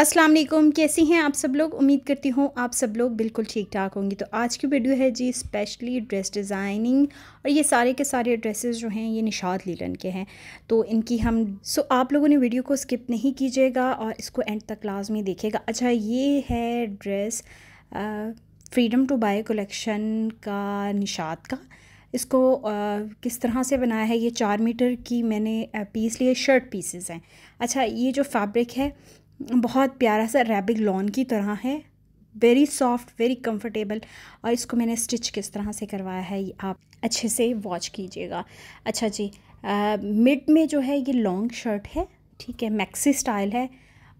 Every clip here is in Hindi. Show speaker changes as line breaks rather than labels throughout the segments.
अस्सलाम वालेकुम कैसी हैं आप सब लोग उम्मीद करती हूँ आप सब लोग बिल्कुल ठीक ठाक होंगी तो आज की वीडियो है जी स्पेशली ड्रेस डिज़ाइनिंग और ये सारे के सारे ड्रेसेस जो हैं ये निशाद लीलन के हैं तो इनकी हम सो आप लोगों ने वीडियो को स्किप नहीं कीजिएगा और इसको एंड तक क्लास में देखेगा अच्छा ये है dress freedom to buy collection का निषाद का इसको आ, किस तरह से बनाया है ये चार मीटर की मैंने पीस लिए शर्ट पीसेस हैं अच्छा ये जो फैब्रिक है बहुत प्यारा सा रैबिक लॉन की तरह है वेरी सॉफ्ट वेरी कंफर्टेबल और इसको मैंने स्टिच किस तरह से करवाया है ये आप अच्छे से वॉच कीजिएगा अच्छा जी मिड में जो है ये लॉन्ग शर्ट है ठीक है मैक्सी स्टाइल है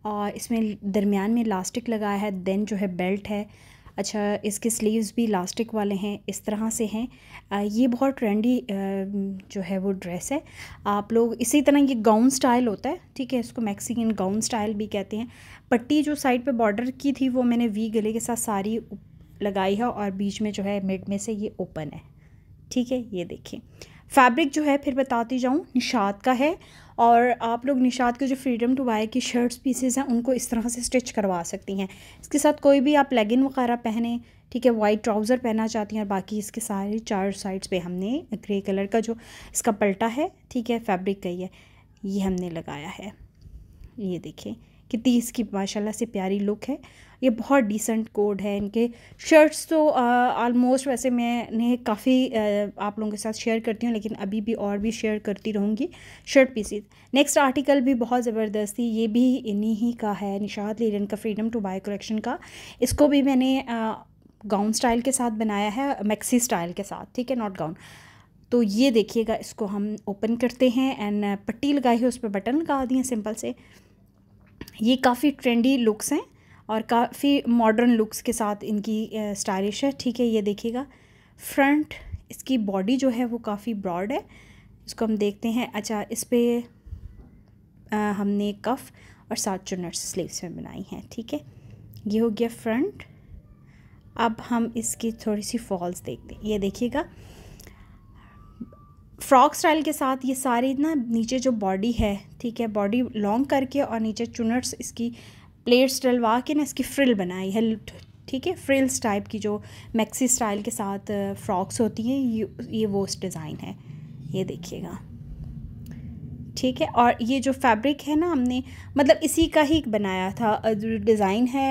और इसमें दरमियान में इलास्टिक लगाया है देन जो है बेल्ट है अच्छा इसके स्लीव्स भी इलास्टिक वाले हैं इस तरह से हैं ये बहुत ट्रेंडी जो है वो ड्रेस है आप लोग इसी तरह ये गाउन स्टाइल होता है ठीक है इसको मैक्सिकन गाउन स्टाइल भी कहते हैं पट्टी जो साइड पे बॉर्डर की थी वो मैंने वी गले के साथ सारी लगाई है और बीच में जो है मिड में से ये ओपन है ठीक है ये देखिए फैब्रिक जो है फिर बताती जाऊँ निशात का है और आप लोग निशात के जो फ्रीडम टू बाय की शर्ट्स पीसेस हैं उनको इस तरह से स्टिच करवा सकती हैं इसके साथ कोई भी आप लेगिन वगैरह पहने ठीक है वाइट ट्राउज़र पहनना चाहती हैं और बाकी इसके सारे चार साइड्स पे हमने ग्रे कलर का जो इसका पलटा है ठीक है फैब्रिक का ही है ये हमने लगाया है ये देखें कितनी इसकी माशाल्लाह से प्यारी लुक है ये बहुत डिसेंट कोड है इनके शर्ट्स तो आलमोस्ट वैसे मैंने काफ़ी आप लोगों के साथ शेयर करती हूँ लेकिन अभी भी और भी शेयर करती रहूँगी शर्ट पीसीज नेक्स्ट आर्टिकल भी बहुत ज़बरदस्त थी ये भी इन्हीं ही का है निशात लीलन का फ्रीडम टू बाय कलेक्शन का इसको भी मैंने गाउन स्टाइल के साथ बनाया है मैक्सी स्टाइल के साथ ठीक है नॉट गाउन तो ये देखिएगा इसको हम ओपन करते हैं एंड पट्टी लगाई है उस पर बटन लगा दिए सिंपल से ये काफ़ी ट्रेंडी लुक्स हैं और काफ़ी मॉडर्न लुक्स के साथ इनकी स्टाइलिश है ठीक है ये देखिएगा फ्रंट इसकी बॉडी जो है वो काफ़ी ब्रॉड है इसको हम देखते हैं अच्छा इस पर हमने कफ और सात चुनर स्लीव्स में बनाई हैं ठीक है थीके? ये हो गया फ्रंट अब हम इसकी थोड़ी सी फॉल्स देखते हैं ये देखिएगा फ्रॉक स्टाइल के साथ ये सारी ना नीचे जो बॉडी है ठीक है बॉडी लॉन्ग करके और नीचे चुनट्स इसकी प्लेट्स डलवा के ना इसकी फ्रिल बनाई है ठीक है फ्रिल्स टाइप की जो मैक्सी स्टाइल के साथ फ्रॉक्स होती हैं ये ये वो डिज़ाइन है ये देखिएगा ठीक है और ये जो फैब्रिक है ना हमने मतलब इसी का ही बनाया था डिज़ाइन है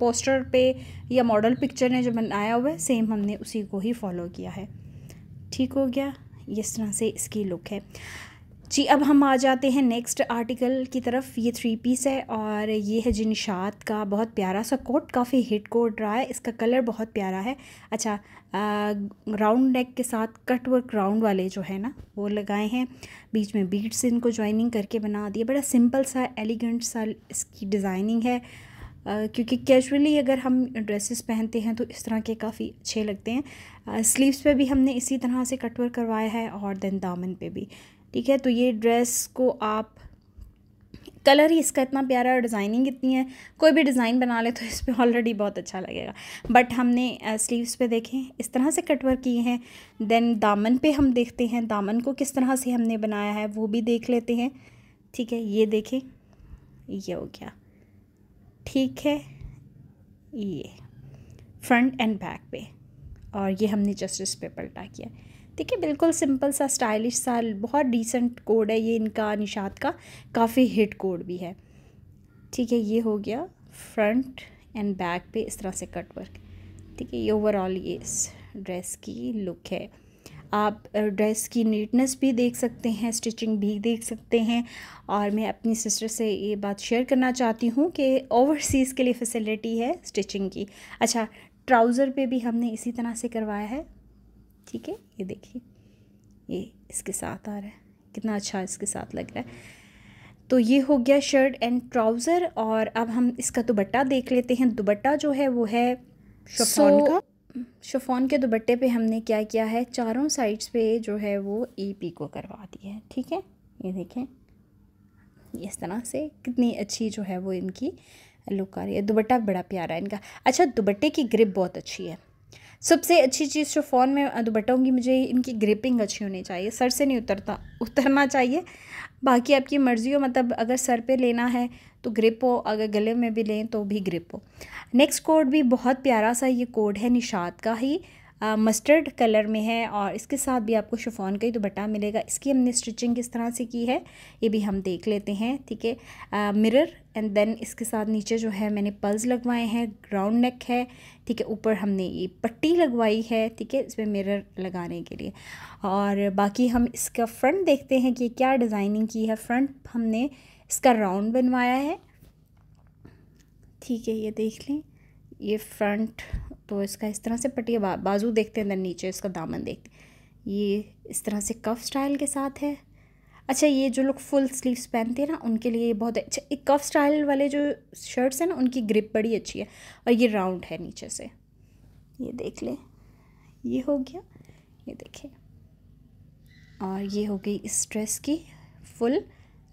पोस्टर पे या मॉडल पिक्चर ने जो बनाया हुआ है सेम हमने उसी को ही फॉलो किया है ठीक हो गया इस तरह से इसकी लुक है जी अब हम आ जाते हैं नेक्स्ट आर्टिकल की तरफ ये थ्री पीस है और ये है जिनशात का बहुत प्यारा सा कोट काफ़ी हिट कोट रहा है इसका कलर बहुत प्यारा है अच्छा राउंड नेक के साथ कट वर्क राउंड वाले जो है ना वो लगाए हैं बीच में बीट्स इनको ज्वाइनिंग करके बना दिए बड़ा सिंपल सा एलिगेंट सा इसकी डिज़ाइनिंग है क्योंकि कैजुअली अगर हम ड्रेसेस पहनते हैं तो इस तरह के काफ़ी अच्छे लगते हैं स्लीव्स पे भी हमने इसी तरह से कटवर करवाया है और देन दामन पे भी ठीक है तो ये ड्रेस को आप कलर ही इसका इतना प्यारा डिज़ाइनिंग इतनी है कोई भी डिज़ाइन बना ले तो इस पर ऑलरेडी बहुत अच्छा लगेगा बट हमने स्लीव्स पे देखें इस तरह से कटवर किए हैं देन दामन पे हम देखते हैं दामन को किस तरह से हमने बनाया है वो भी देख लेते हैं ठीक है ये देखें ये हो गया ठीक है ये फ्रंट एंड बैक पे और ये हमने जस्टिस पे पलटा किया ठीक है बिल्कुल सिंपल सा स्टाइलिश सा बहुत डिसेंट कोड है ये इनका निषाद का काफ़ी हिट कोड भी है ठीक है ये हो गया फ्रंट एंड बैक पे इस तरह से कट वर्क ठीक है ये ओवरऑल ये इस ड्रेस की लुक है आप ड्रेस की नीटनेस भी देख सकते हैं स्टिचिंग भी देख सकते हैं और मैं अपनी सिस्टर से ये बात शेयर करना चाहती हूँ कि ओवरसीज़ के लिए फैसिलिटी है स्टिचिंग की अच्छा ट्राउज़र पे भी हमने इसी तरह से करवाया है ठीक है ये देखिए ये इसके साथ आ रहा है कितना अच्छा इसके साथ लग रहा है तो ये हो गया शर्ट एंड ट्राउज़र और अब हम इसका दुबट्टा देख लेते हैं दुबट्टा जो है वो है शफॉन का शफोन के दुपट्टे पे हमने क्या किया है चारों साइड्स पे जो है वो ई को करवा दी है ठीक है ये देखें इस तरह से कितनी अच्छी जो है वो इनकी लुक आ रही है दुपट्टा बड़ा प्यारा है इनका अच्छा दुपट्टे की ग्रिप बहुत अच्छी है सबसे अच्छी चीज़ जो फ़ोन में दुपट्टा होंगी मुझे इनकी ग्रिपिंग अच्छी होनी चाहिए सर से नहीं उतरता उतरना चाहिए बाकी आपकी मर्ज़ी हो मतलब अगर सर पे लेना है तो ग्रिप हो अगर गले में भी लें तो भी ग्रिप हो नेक्स्ट कोड भी बहुत प्यारा सा ये कोड है निशात का ही मस्टर्ड कलर में है और इसके साथ भी आपको शिफोन का ही दुपट्टा मिलेगा इसकी हमने स्टिचिंग किस तरह से की है ये भी हम देख लेते हैं ठीक है मिरर एंड देन इसके साथ नीचे जो है मैंने पल्स लगवाए हैं ग्राउंड नेक है ठीक है ऊपर हमने ये पट्टी लगवाई है ठीक है इसमें मिरर लगाने के लिए और बाकी हम इसका फ्रंट देखते हैं कि क्या डिज़ाइनिंग की है फ्रंट हमने इसका राउंड बनवाया है ठीक है ये देख लें ये फ्रंट तो इसका इस तरह से पटिया बा, बाजू देखते हैं नीचे इसका दामन देखते ये इस तरह से कफ स्टाइल के साथ है अच्छा ये जो लोग फुल स्लीव्स पहनते हैं ना उनके लिए ये बहुत अच्छा एक कफ स्टाइल वाले जो शर्ट्स हैं ना उनकी ग्रिप बड़ी अच्छी है और ये राउंड है नीचे से ये देख लें ये हो गया ये देखें और ये हो गई इस ड्रेस की फुल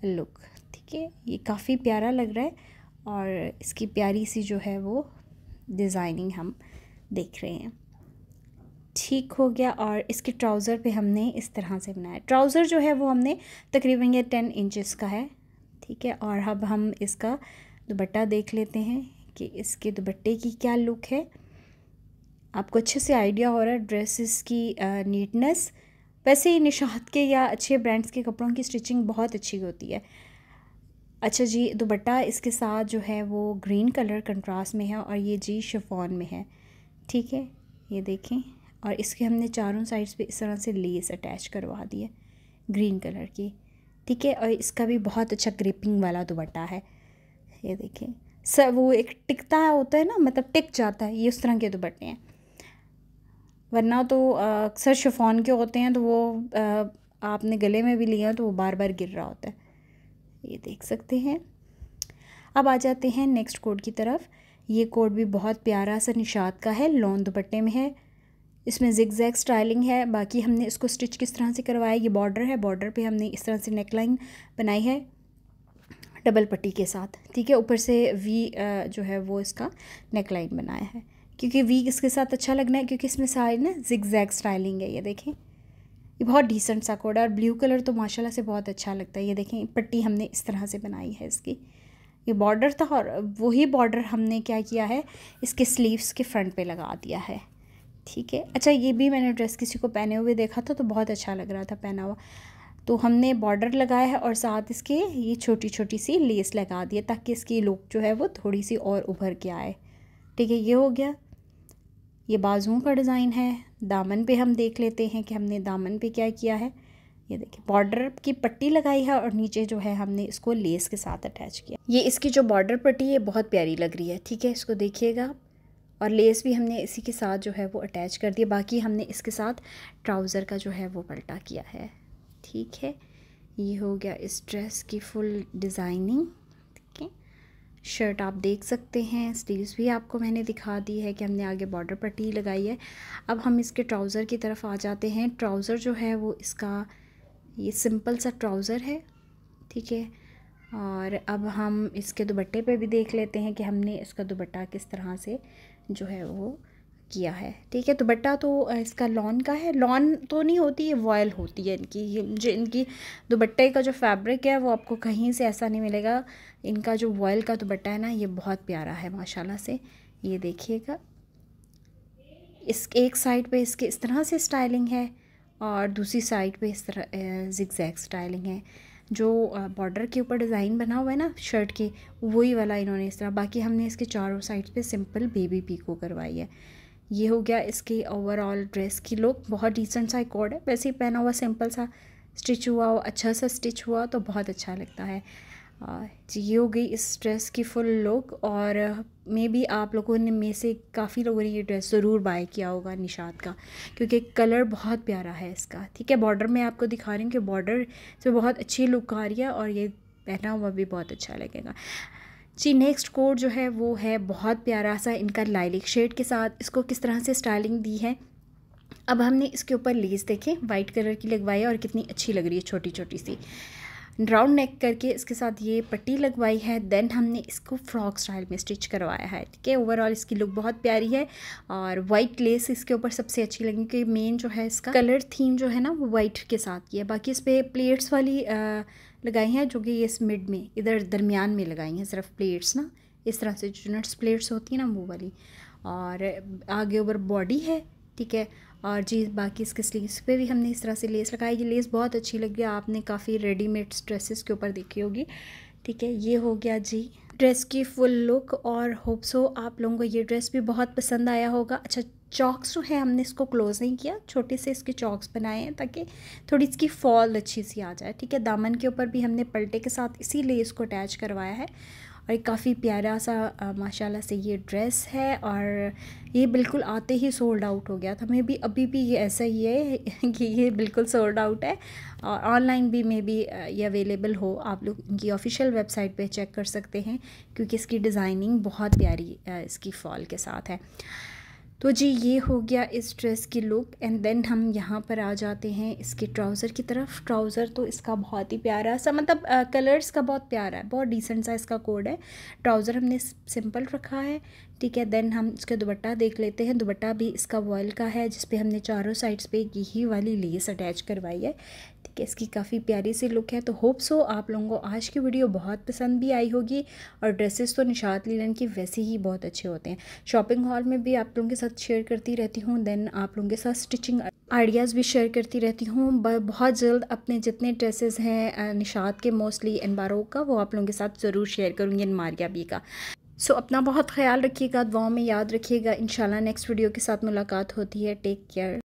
लुक ठीक है ये काफ़ी प्यारा लग रहा है और इसकी प्यारी सी जो है वो डिज़ाइनिंग हम देख रहे हैं ठीक हो गया और इसके ट्राउज़र पे हमने इस तरह से बनाया ट्राउज़र जो है वो हमने तकरीबन ये टेन इंचज़ का है ठीक है और अब हम इसका दुपट्टा देख लेते हैं कि इसके दुपट्टे की क्या लुक है आपको अच्छे से आइडिया हो रहा है ड्रेसेस की नीटनेस वैसे ही निशात के या अच्छे ब्रांड्स के कपड़ों की स्टिचिंग बहुत अच्छी होती है अच्छा जी दुपट्टा इसके साथ जो है वो ग्रीन कलर कंट्रास्ट में है और ये जी शिफॉन में है ठीक है ये देखें और इसके हमने चारों साइड्स पे इस तरह से लेस अटैच करवा दिए ग्रीन कलर की ठीक है और इसका भी बहुत अच्छा ग्रिपिंग वाला दुपट्टा है ये देखें सर वो एक टिकता होता है ना मतलब टिक जाता है ये उस तरह के दुपट्टे हैं वरना तो अक्सर शिफॉन के होते हैं तो वो आ, आपने गले में भी लिया तो वो बार बार गिर रहा होता है ये देख सकते हैं अब आ जाते हैं नेक्स्ट कोड की तरफ ये कोट भी बहुत प्यारा सा निशात का है लॉन् दुपट्टे में है इसमें जिग जैग स्टाइलिंग है बाकी हमने इसको स्टिच किस तरह से करवाया ये बॉर्डर है बॉर्डर पे हमने इस तरह से नेक लाइन बनाई है डबल पट्टी के साथ ठीक है ऊपर से वी जो है वो इसका नेक लाइन बनाया है क्योंकि वी इसके साथ अच्छा लगना है क्योंकि इसमें सारे ना जिग जैग स्टाइलिंग है ये देखें ये बहुत डिसेंट सा कोड है और ब्लू कलर तो माशाला से बहुत अच्छा लगता है ये देखें पट्टी हमने इस तरह से बनाई है इसकी ये बॉर्डर था और वही बॉर्डर हमने क्या किया है इसके स्लीव्स के फ्रंट पे लगा दिया है ठीक है अच्छा ये भी मैंने ड्रेस किसी को पहने हुए देखा था तो बहुत अच्छा लग रहा था पहना हुआ तो हमने बॉर्डर लगाया है और साथ इसके ये छोटी छोटी सी लेस लगा दी है ताकि इसकी लुक जो है वो थोड़ी सी और उभर के आए ठीक है ये हो गया ये बाजुओं का डिज़ाइन है दामन पे हम देख लेते हैं कि हमने दामन पे क्या किया है ये देखिए बॉर्डर की पट्टी लगाई है और नीचे जो है हमने इसको लेस के साथ अटैच किया ये इसकी जो बॉर्डर पट्टी है बहुत प्यारी लग रही है ठीक है इसको देखिएगा और लेस भी हमने इसी के साथ जो है वो अटैच कर दिया बाकी हमने इसके साथ ट्राउज़र का जो है वो पलटा किया है ठीक है ये हो गया इस ड्रेस की फुल डिज़ाइनिंग ठीक है शर्ट आप देख सकते हैं स्लीव्स भी आपको मैंने दिखा दी है कि हमने आगे बॉर्डर पट्टी लगाई है अब हम इसके ट्राउज़र की तरफ आ जाते हैं ट्राउज़र जो है वो इसका ये सिंपल सा ट्राउज़र है ठीक है और अब हम इसके दुबट्टे पे भी देख लेते हैं कि हमने इसका दुबट्टा किस तरह से जो है वो किया है ठीक है दुबट्टा तो इसका लॉन का है लॉन तो नहीं होती ये वॉयल होती है इनकी ये जो इनकी दुबट्टे का जो फैब्रिक है वो आपको कहीं से ऐसा नहीं मिलेगा इनका जो वॉयल का दुबट्टा है ना ये बहुत प्यारा है माशाला से ये देखिएगा इस एक साइड पर इसके इस तरह से स्टाइलिंग है और दूसरी साइड पे इस तरह जिगजैग स्टाइलिंग है जो बॉर्डर के ऊपर डिज़ाइन बना हुआ है ना शर्ट के वही वाला इन्होंने इस तरह बाकी हमने इसके चारों साइड पे सिंपल बेबी पीको करवाई है ये हो गया इसके ओवरऑल ड्रेस की लुक बहुत डिसेंट सा एक है वैसे ही पहना हुआ सिंपल सा स्टिच हुआ अच्छा सा स्टिच हुआ तो बहुत अच्छा लगता है ये हो गई इस ड्रेस की फुल लुक और मे uh, बी आप लोगों ने में से काफ़ी लोगों ने ये ड्रेस ज़रूर बाय किया होगा निशात का क्योंकि कलर बहुत प्यारा है इसका ठीक है बॉर्डर मैं आपको दिखा रही हूँ कि बॉर्डर से बहुत अच्छी लुक आ रही है और ये पहना हुआ भी बहुत अच्छा लगेगा जी नेक्स्ट कोड जो है वो है बहुत प्यारा सा इनका लाइलिक शेड के साथ इसको किस तरह से स्टाइलिंग दी है अब हमने इसके ऊपर लेस देखे वाइट कलर की लगवाई और कितनी अच्छी लग रही है छोटी छोटी सी राउंड नेक करके इसके साथ ये पट्टी लगवाई है देन हमने इसको फ्रॉक स्टाइल में स्टिच करवाया है ठीक है ओवरऑल इसकी लुक बहुत प्यारी है और वाइट लेस इसके ऊपर सबसे अच्छी लगी क्योंकि मेन जो है इसका कलर थीम जो है ना वो वाइट के साथ की है बाकी इस पर प्लेट्स वाली लगाई हैं जो कि ये इस मिड में इधर दरमियान में लगाई हैं सिर्फ प्लेट्स ना इस तरह से जो नट्स प्लेट्स होती हैं ना वो वाली और आगे ऊपर बॉडी है ठीक है और जी बाकी इसके स्लीव्स पे भी हमने इस तरह से लेस लगाई ये लेस बहुत अच्छी लगी आपने काफ़ी रेडीमेड ड्रेसेस के ऊपर देखी होगी ठीक है ये हो गया जी ड्रेस की फुल लुक और होप सो आप लोगों को ये ड्रेस भी बहुत पसंद आया होगा अच्छा चॉक्स जो है हमने इसको क्लोज़ नहीं किया छोटे से इसके चॉक्स बनाए हैं ताकि थोड़ी इसकी फॉल अच्छी सी आ जाए ठीक है दामन के ऊपर भी हमने पलटे के साथ इसीलिए इसको अटैच करवाया है और एक काफ़ी प्यारा सा माशाल्लाह से ये ड्रेस है और ये बिल्कुल आते ही सोल्ड आउट हो गया था मे भी अभी भी ये ऐसा ही है कि ये बिल्कुल सोल्ड आउट है और ऑनलाइन भी मे भी ये अवेलेबल हो आप लोग इनकी ऑफिशियल वेबसाइट पे चेक कर सकते हैं क्योंकि इसकी डिज़ाइनिंग बहुत प्यारी इसकी फॉल के साथ है तो जी ये हो गया इस ड्रेस की लुक एंड देन हम यहाँ पर आ जाते हैं इसके ट्राउज़र की तरफ ट्राउज़र तो इसका बहुत ही प्यारा सा मतलब कलर्स का बहुत प्यारा है बहुत डिसेंट सा इसका कोड है ट्राउज़र हमने सिंपल रखा है ठीक है देन हम इसका दुबट्टा देख लेते हैं दुबट्टा भी इसका वॉयल का है जिसपे हमने चारों साइड्स पे यही वाली लेस अटैच करवाई है ठीक है इसकी काफ़ी प्यारी सी लुक है तो होप सो आप लोगों को आज की वीडियो बहुत पसंद भी आई होगी और ड्रेसेस तो निशात लीलन की वैसे ही बहुत अच्छे होते हैं शॉपिंग हॉल में भी आप लोगों के साथ शेयर करती रहती हूँ देन आप लोगों के साथ स्टिचिंग आइडियाज़ भी शेयर करती रहती हूँ बहुत जल्द अपने जितने ड्रेसेस हैं निशात के मोस्टली एनबारो का वो आप लोगों के साथ ज़रूर शेयर करूँगी मारिया भी का सो so, अपना बहुत ख्याल रखिएगा दुआओं में याद रखिएगा इन नेक्स्ट वीडियो के साथ मुलाकात होती है टेक केयर